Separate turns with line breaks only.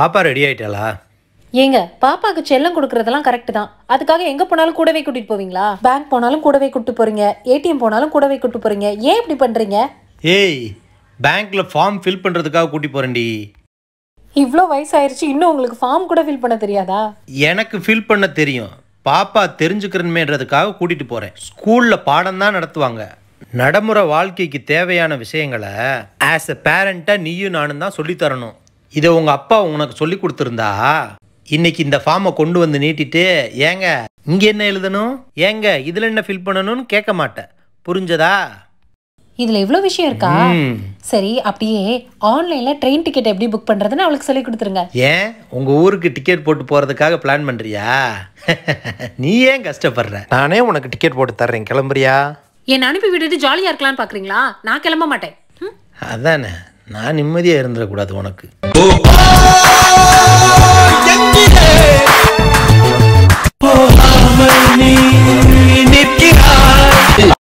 பாப்பா ரெடி ஆயிட்டாளா
ஏங்க பாப்பாக்கு செல்லம் கொடுக்கறதெல்லாம் கரெக்ட் தான் அதுக்காக எங்க போனாலும் கூடவே கூட்டிட்டு போவீங்களா பேங்க் போனாலும் கூடவே கூட்டு போறீங்க ஏடிஎம் போனாலும் கூடவே கூட்டு போறீங்க ஏன் இப்படி பண்றீங்க
ஏய் பேங்க்ல ஃபார்ம் ஃபில் பண்றதுக்காக கூட்டி போறேன்டி
இவ்வளோ ஆயிருச்சு இன்னும் உங்களுக்கு ஃபார்ம் கூட ஃபில் பண்ண தெரியாதா
எனக்கு ஃபில் பண்ண தெரியும் பாப்பா தெரிஞ்சுக்கிறன்மேன்றதுக்காக கூட்டிட்டு போறேன் ஸ்கூல்ல பாடம் தான் நடத்துவாங்க நடைமுறை வாழ்க்கைக்கு தேவையான விஷயங்களை ஆஸ் அ பேரண்ட்டாக நீயும் நானும் தான் தரணும் இதை உங்கள் அப்பா உனக்கு சொல்லி கொடுத்துருந்தா இன்னைக்கு இந்த ஃபார்மை கொண்டு வந்து நீட்டிட்டு ஏங்க இங்கே என்ன எழுதணும் ஏங்க இதில் என்ன ஃபில் பண்ணணும்னு கேட்க மாட்டேன் புரிஞ்சதா
இதில் இவ்வளோ விஷயம் இருக்கா சரி அப்படியே ஆன்லைனில் ட்ரெயின் டிக்கெட் எப்படி புக் பண்ணுறதுன்னு அவளுக்கு சொல்லி கொடுத்துருங்க
ஏன் உங்கள் ஊருக்கு டிக்கெட் போட்டு போகிறதுக்காக பிளான் பண்ணுறியா நீ ஏன் கஷ்டப்படுற நானே உனக்கு டிக்கெட் போட்டு தர்றேன் கிளம்புறியா
என்னை அனுப்பி விட்டுட்டு ஜாலியாக இருக்கலாம்னு பார்க்குறீங்களா நான் கிளம்ப மாட்டேன்
அதானே நான் நிம்மதியாக இருந்துடக்கூடாது உனக்கு